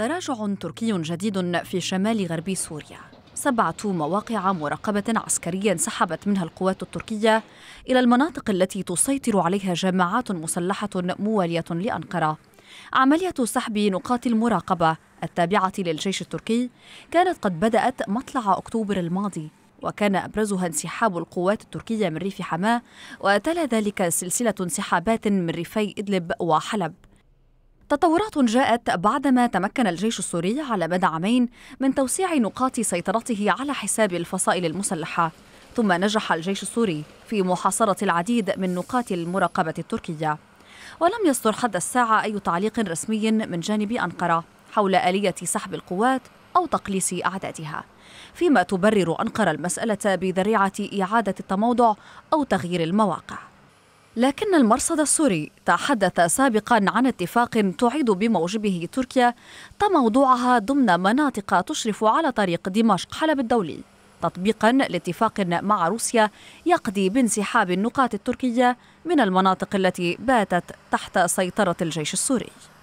تراجع تركي جديد في شمال غرب سوريا سبعة مواقع مراقبة عسكرية انسحبت منها القوات التركية إلى المناطق التي تسيطر عليها جماعات مسلحة موالية لأنقرة عملية سحب نقاط المراقبة التابعة للجيش التركي كانت قد بدأت مطلع أكتوبر الماضي وكان أبرزها انسحاب القوات التركية من ريف حماة وتلا ذلك سلسلة انسحابات من ريفي إدلب وحلب تطورات جاءت بعدما تمكن الجيش السوري على مدى عامين من توسيع نقاط سيطرته على حساب الفصائل المسلحه ثم نجح الجيش السوري في محاصره العديد من نقاط المراقبه التركيه ولم يصدر حد الساعه اي تعليق رسمي من جانب انقره حول اليه سحب القوات او تقليص اعدادها فيما تبرر انقره المساله بذريعه اعاده التموضع او تغيير المواقع لكن المرصد السوري تحدث سابقا عن اتفاق تعيد بموجبه تركيا تموضوعها ضمن مناطق تشرف على طريق دمشق حلب الدولي تطبيقا لاتفاق مع روسيا يقضي بانسحاب النقاط التركيه من المناطق التي باتت تحت سيطره الجيش السوري